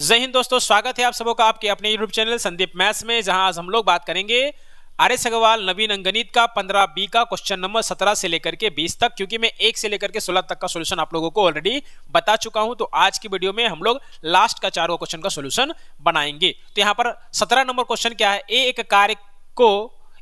जय हिंद दोस्तों स्वागत है आप सबों का आपके अपने यूट्यूब चैनल संदीप मैथ्स में जहां आज हम लोग बात करेंगे आर्य सगवाल नवीन अंगणित का 15 बी का क्वेश्चन नंबर 17 से लेकर के 20 तक क्योंकि मैं एक से लेकर के 16 तक का सोल्यूशन आप लोगों को ऑलरेडी बता चुका हूं तो आज की वीडियो में हम लोग लास्ट का चारों क्वेश्चन का सोल्यूशन बनाएंगे तो यहाँ पर सत्रह नंबर क्वेश्चन क्या है ए एक कार्य को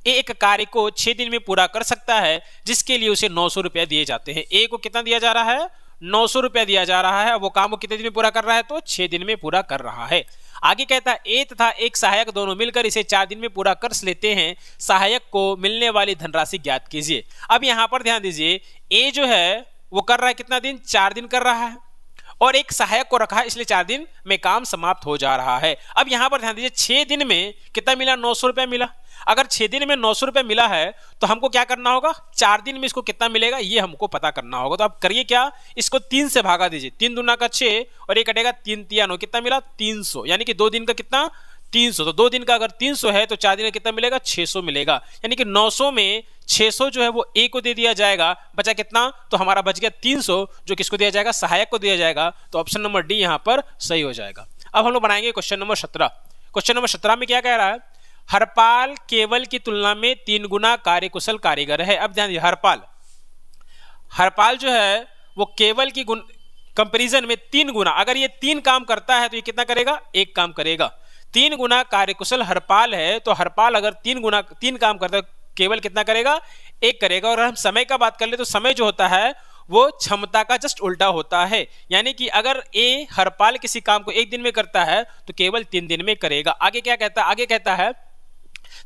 ए एक कार्य को छह दिन में पूरा कर सकता है जिसके लिए उसे नौ सौ दिए जाते हैं ए को कितना दिया जा रहा है नौ सौ रुपया दिया जा रहा है वो काम वो कितने दिन में पूरा कर रहा है तो छह दिन में पूरा कर रहा है आगे कहता है ए तथा एक सहायक दोनों मिलकर इसे चार दिन में पूरा कर लेते हैं सहायक को मिलने वाली धनराशि ज्ञात कीजिए अब यहाँ पर ध्यान दीजिए ए जो है वो कर रहा है कितना दिन चार दिन कर रहा है और एक सहायक को रखा है इसलिए चार दिन में काम समाप्त हो जा रहा है अब यहां पर ध्यान दीजिए छह दिन में कितना मिला नौ सौ रुपया मिला अगर छह दिन में नौ सौ रुपया मिला है तो हमको क्या करना होगा चार दिन में इसको कितना मिलेगा ये हमको पता करना होगा तो आप करिए क्या इसको तीन से भागा दीजिए तीन दुना का छः और एक कटेगा तीन तिया नौ कितना मिला तीन सौ यानी कि दो दिन का कितना तीन सौ तो दो दिन का अगर तीन सौ है तो चार दिन का कितना मिलेगा छः सौ मिलेगा यानी कि नौ सौ में 600 जो है वो ए को दे दिया जाएगा बचा कितना तो हमारा बच गया 300 जो किसको दिया जाएगा सहायक को दिया जाएगा तो ऑप्शन नंबर डी यहां पर सही हो जाएगा अब हम लोग बनाएंगे क्वेश्चन नंबर 17 क्वेश्चन नंबर 17 में क्या कह रहा है हरपाल केवल की तुलना में तीन गुना कुशल कारीगर है अब ध्यान दिए हरपाल हरपाल जो है वो केवल की गुण कंपेरिजन में तीन गुना अगर ये तीन काम करता है तो ये कितना करेगा एक काम करेगा तीन गुना कार्यकुशल हरपाल है तो हरपाल अगर तीन गुना तीन काम करता है केवल कितना करेगा एक करेगा और हम समय का बात कर ले तो समय जो होता है वो क्षमता का जस्ट उल्टा होता है यानी कि अगर ए हरपाल किसी काम को एक दिन में करता है तो केवल तीन दिन में करेगा आगे क्या कहता है आगे कहता है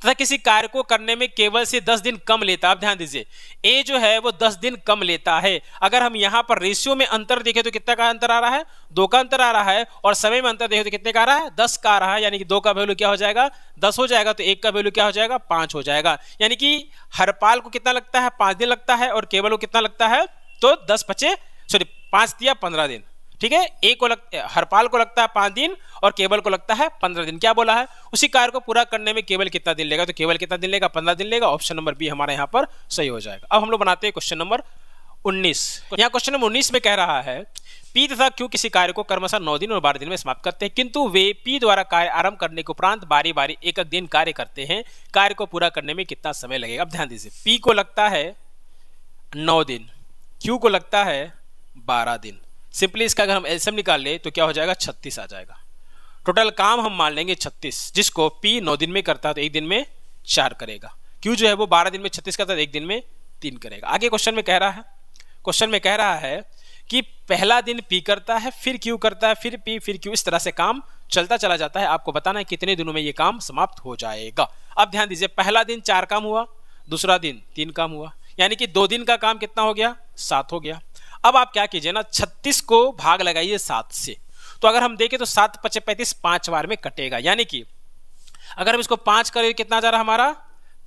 तथा किसी कार्य को करने में केवल से दस दिन कम लेता आप ध्यान दीजिए ए जो है वो दस दिन कम लेता है अगर हम यहाँ पर रेशियो में अंतर देखें तो कितना का अंतर आ रहा है दो का अंतर आ रहा है और समय में अंतर देखें तो कितने का आ रहा है दस का आ रहा है यानी कि दो का वैल्यू क्या हो जाएगा दस हो जाएगा तो एक का वैल्यू क्या हो जाएगा पांच हो जाएगा यानी कि हरपाल को कितना लगता है पांच दिन लगता है और केवल को कितना लगता है तो दस पचे सॉरी पांच दिया पंद्रह दिन ठीक है ए को लग हरपाल को लगता है पाँच दिन और केबल को लगता है पंद्रह दिन क्या बोला है उसी कार्य को पूरा करने में केबल कितना दिन लेगा तो केबल कितना दिन लेगा पंद्रह दिन लेगा ऑप्शन नंबर बी हमारे यहाँ पर सही हो जाएगा अब हम लोग बनाते हैं क्वेश्चन नंबर उन्नीस यहाँ क्वेश्चन नंबर उन्नीस में कह रहा है पी तथा क्यू किसी कार्य को कर्मशा नौ दिन और बारह दिन में समाप्त करते हैं किंतु वे पी द्वारा कार्य आरंभ करने के उपरांत बारी बारी एक एक दिन कार्य करते हैं कार्य को पूरा करने में कितना समय लगेगा अब ध्यान दीजिए पी को लगता है नौ दिन क्यू को लगता है बारह दिन सिंपली इसका अगर हम एल्सियम निकाल लें तो क्या हो जाएगा छत्तीस आ जाएगा टोटल काम हम मान लेंगे छत्तीस जिसको पी नौ दिन में करता है तो एक दिन में चार करेगा क्यू जो है वो बारह दिन में छत्तीस करता है तो एक दिन में तीन करेगा आगे क्वेश्चन में कह रहा है क्वेश्चन में कह रहा है कि पहला दिन पी करता है फिर क्यू करता है फिर पी फिर क्यू इस तरह से काम चलता चला जाता है आपको बताना है कितने दिनों में ये काम समाप्त हो जाएगा अब ध्यान दीजिए पहला दिन चार काम हुआ दूसरा दिन तीन काम हुआ यानी कि दो दिन का काम कितना हो गया सात हो गया अब आप क्या कीजिए ना छत्तीस को भाग लगाइए सात से तो अगर हम देखें तो सात पचे पैंतीस पांच बार में कटेगा यानी कि अगर हम इसको पांच करें कितना जा रहा हमारा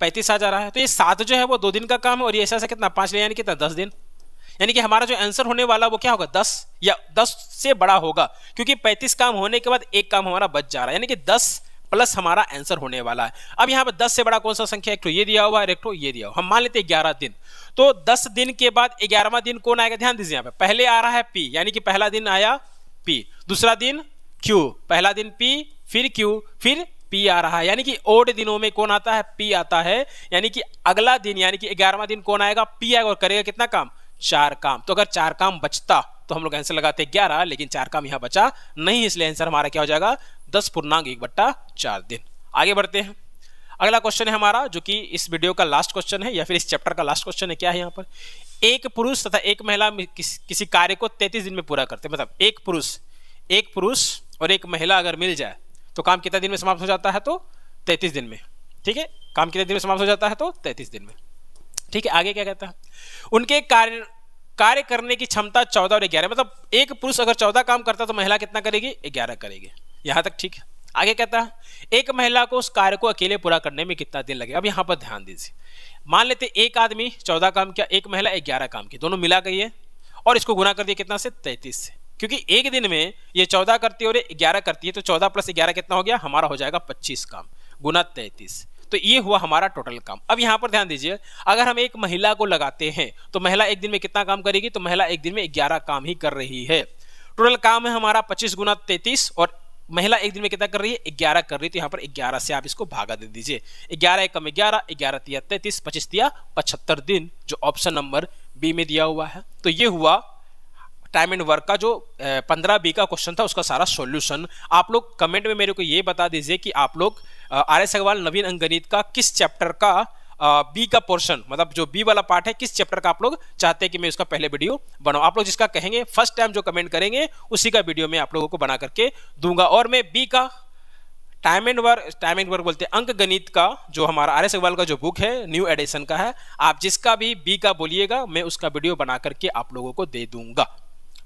पैंतीस आ जा रहा है तो ये सात जो है वो दो दिन का काम है और ये ऐसा कितना पांच यानी कितना दस दिन यानी कि हमारा जो आंसर होने वाला वो क्या होगा दस या दस से बड़ा होगा क्योंकि पैंतीस काम होने के बाद एक काम हमारा बच जा रहा है यानी कि दस प्लस हमारा आंसर होने वाला है अब यहाँ पर 10 से बड़ा कौन सा संख्या एक तो ये दिया हुआ है एक तो ये दिया हुआ हम मान लेते हैं ग्यारह दिन तो 10 दिन के बाद ग्यारहवा दिन कौन आएगा ध्यान दीजिए यहाँ पे पहले आ रहा है पी यानी कि पहला दिन आया पी दूसरा दिन क्यू पहला दिन पी फिर क्यू फिर पी आ रहा है यानी कि ओड दिनों में कौन आता है पी आता है यानी कि अगला दिन यानी कि ग्यारहवा दिन कौन आएगा पी आएगा और करेगा कितना काम चार काम तो अगर चार काम बचता तो हम लोग आंसर लगाते ग्यारह लेकिन चार काम यहाँ बचा नहीं इसलिए आंसर हमारा क्या हो जाएगा दस पूर्णांग एक बट्टा चार दिन आगे बढ़ते हैं अगला क्वेश्चन है हमारा जो कि इस वीडियो का लास्ट क्वेश्चन है या फिर इस चैप्टर का लास्ट क्वेश्चन है क्या है यहाँ पर एक पुरुष तथा एक महिला किस, किसी कार्य को तैतीस दिन में पूरा करते हैं मतलब एक पुरुष एक पुरुष और एक महिला अगर मिल जाए तो काम कितने दिन में समाप्त हो जाता है तो तैतीस दिन में ठीक है काम कितने दिन में समाप्त हो जाता है तो तैतीस दिन में ठीक है आगे क्या कहता है उनके कार्य कार्य करने की क्षमता चौदह और ग्यारह मतलब एक पुरुष अगर चौदह काम करता तो महिला कितना करेगी ग्यारह करेगी यहाँ तक ठीक है आगे कहता है एक महिला को उस कार्य को अकेले पूरा करने में कितना दिन लगे अब यहाँ पर ध्यान दीजिए मान लेते एक आदमी चौदह काम किया एक महिला ग्यारह काम की दोनों मिला गई है और इसको गुना कर दिया कितना से तैतीस से क्योंकि एक दिन में ये चौदह करती है और ग्यारह करती है तो चौदह प्लस ग्यारह कितना हो गया हमारा हो जाएगा पच्चीस काम गुना तैतीस तो ये हुआ हमारा टोटल काम अब यहाँ पर ध्यान दीजिए अगर हम एक महिला को लगाते हैं तो महिला एक दिन में कितना काम करेगी तो महिला एक दिन में 11 काम ही कर रही है टोटल काम है हमारा 25 गुना तैतीस और महिला एक दिन में कितना कर रही है ग्यारह कर रही तो यहाँ पर ग्यारह से आप इसको भागा दे दीजिए ग्यारह एक कम ग्यारह ग्यारह तैतीस पच्चीस तिया पचहत्तर दिन जो ऑप्शन नंबर बी में दिया हुआ है तो ये हुआ टाइम एंड वर्क का जो पंद्रह बी का क्वेश्चन था उसका सारा सॉल्यूशन आप लोग कमेंट में मेरे को ये बता दीजिए कि आप लोग आर एस अग्रवाल नवीन अंगणित का किस चैप्टर का बी का पोर्शन मतलब जो बी वाला पार्ट है किस चैप्टर का आप लोग चाहते हैं कि मैं उसका पहले वीडियो बनाऊं आप लोग जिसका कहेंगे फर्स्ट टाइम जो कमेंट करेंगे उसी का वीडियो मैं आप लोगों को बना करके दूंगा और मैं बी का time and work time and work बोलते हैं अंक गणित का जो हमारा आर एस अग्रवाल का जो बुक है न्यू एडिशन का है आप जिसका भी बी का बोलिएगा मैं उसका वीडियो बना करके आप लोगों को दे दूंगा